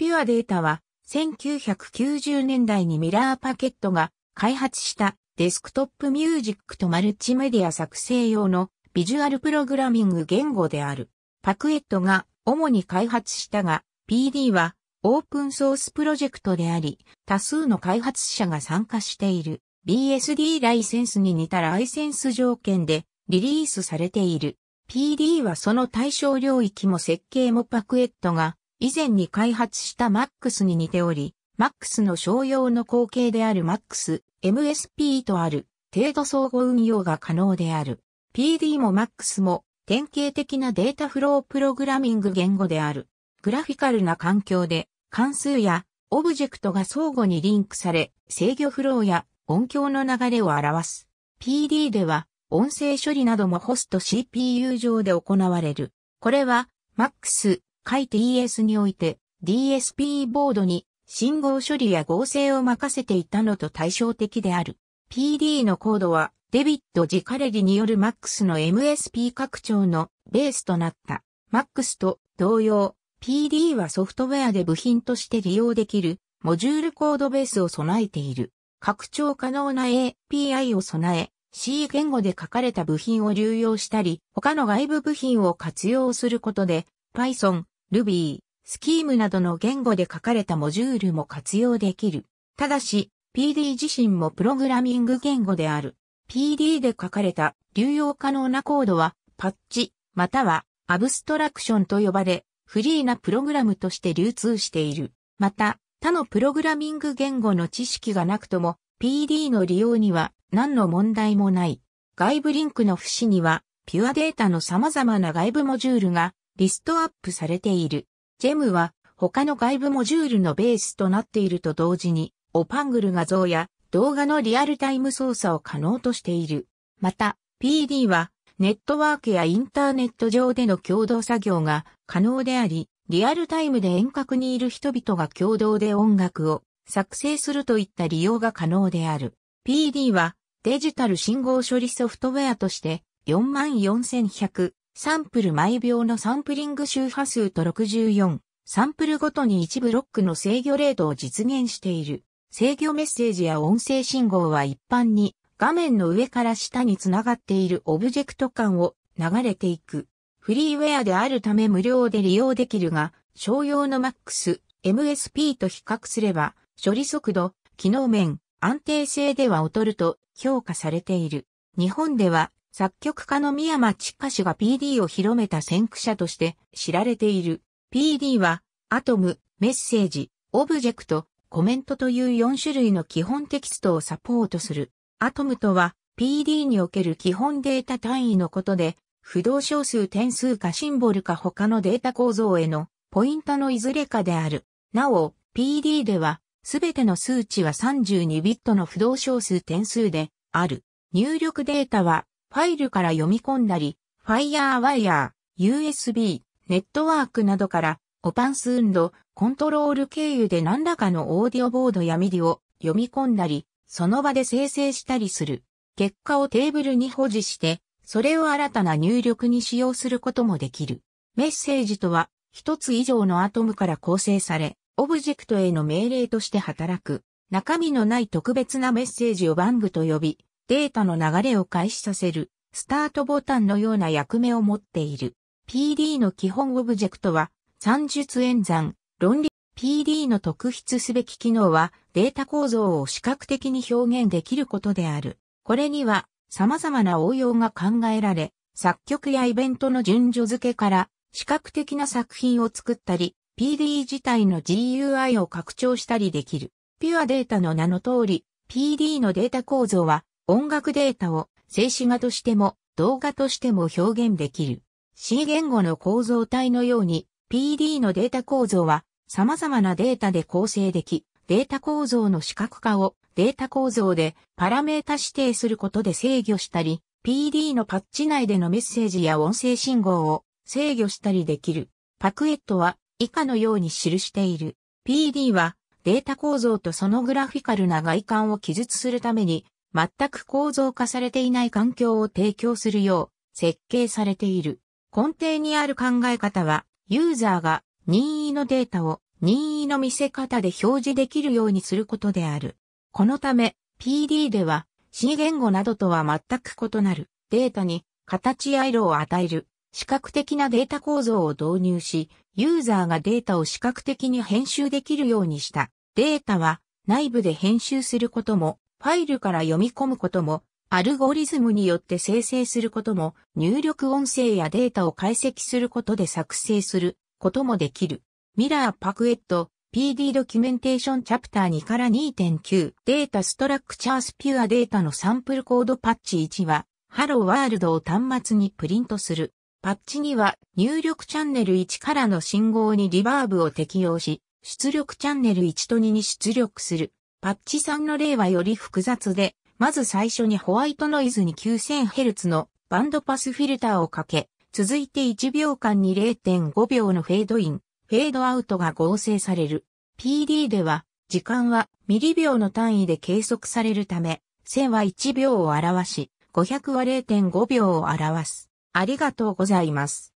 ピュアデータは1990年代にミラーパケットが開発したデスクトップミュージックとマルチメディア作成用のビジュアルプログラミング言語である。パクエットが主に開発したが、PD はオープンソースプロジェクトであり、多数の開発者が参加している BSD ライセンスに似たライセンス条件でリリースされている。PD はその対象領域も設計もパクエットが以前に開発した MAX に似ており、MAX の商用の後継である MAX、MSP とある程度相互運用が可能である。PD も MAX も典型的なデータフロープログラミング言語である。グラフィカルな環境で関数やオブジェクトが相互にリンクされ制御フローや音響の流れを表す。PD では音声処理などもホスト CPU 上で行われる。これは MAX、回 TS において DSP ボードに信号処理や合成を任せていたのと対照的である。PD のコードはデビッド・ジカレリによる MAX の MSP 拡張のベースとなった。MAX と同様、PD はソフトウェアで部品として利用できるモジュールコードベースを備えている。拡張可能な API を備え、C 言語で書かれた部品を流用したり、他の外部部品を活用することで、Python、Ruby、Scheme などの言語で書かれたモジュールも活用できる。ただし、PD 自身もプログラミング言語である。PD で書かれた流用可能なコードは、パッチ、またはアブストラクションと呼ばれ、フリーなプログラムとして流通している。また、他のプログラミング言語の知識がなくとも、PD の利用には何の問題もない。外部リンクの節には、ピュアデータの様々な外部モジュールがリストアップされている。ジェムは他の外部モジュールのベースとなっていると同時に、オパングル画像や動画のリアルタイム操作を可能としている。また、PD はネットワークやインターネット上での共同作業が可能であり、リアルタイムで遠隔にいる人々が共同で音楽を作成するといった利用が可能である。PD はデジタル信号処理ソフトウェアとして44100サンプル毎秒のサンプリング周波数と64、サンプルごとに一ブロックの制御レートを実現している。制御メッセージや音声信号は一般に画面の上から下につながっているオブジェクト間を流れていく。フリーウェアであるため無料で利用できるが、商用の MAX、MSP と比較すれば、処理速度、機能面、安定性では劣ると評価されている。日本では作曲家の宮間千歌氏が PD を広めた先駆者として知られている。PD は、アトム、メッセージ、オブジェクト、コメントという4種類の基本テキストをサポートする。アトムとは、PD における基本データ単位のことで、不動小数点数かシンボルか他のデータ構造へのポイントのいずれかである。なお、PD では、すべての数値は32ビットの不動小数点数である。入力データはファイルから読み込んだり、FireWire、USB、ネットワークなどから、オパンス運動、コントロール経由で何らかのオーディオボードやミディを読み込んだり、その場で生成したりする。結果をテーブルに保持して、それを新たな入力に使用することもできる。メッセージとは、一つ以上のアトムから構成され、オブジェクトへの命令として働く。中身のない特別なメッセージをバングと呼び、データの流れを開始させる、スタートボタンのような役目を持っている。PD の基本オブジェクトは、算術演算、論理、PD の特筆すべき機能は、データ構造を視覚的に表現できることである。これには、様々な応用が考えられ、作曲やイベントの順序付けから、視覚的な作品を作ったり、PD 自体の GUI を拡張したりできる。ピュアデータの名の通り、PD のデータ構造は音楽データを静止画としても動画としても表現できる。C 言語の構造体のように PD のデータ構造は様々なデータで構成でき、データ構造の視覚化をデータ構造でパラメータ指定することで制御したり、PD のパッチ内でのメッセージや音声信号を制御したりできる。パクエットは以下のように記している。PD はデータ構造とそのグラフィカルな外観を記述するために全く構造化されていない環境を提供するよう設計されている。根底にある考え方は、ユーザーが任意のデータを任意の見せ方で表示できるようにすることである。このため、PD では C 言語などとは全く異なるデータに形や色を与える視覚的なデータ構造を導入し、ユーザーがデータを視覚的に編集できるようにした。データは内部で編集することもファイルから読み込むことも、アルゴリズムによって生成することも、入力音声やデータを解析することで作成することもできる。ミラーパクエット、PD ドキュメンテーションチャプター2から2.9データストラクチャースピュアデータのサンプルコードパッチ1は、ハローワールドを端末にプリントする。パッチ2は入力チャンネル1からの信号にリバーブを適用し、出力チャンネル1と2に出力する。パッチ3の例はより複雑で、まず最初にホワイトノイズに 9000Hz のバンドパスフィルターをかけ、続いて1秒間に0.5秒のフェードイン、フェードアウトが合成される。PD では、時間はミリ秒の単位で計測されるため、1000は1秒を表し、500は0.5秒を表す。ありがとうございます。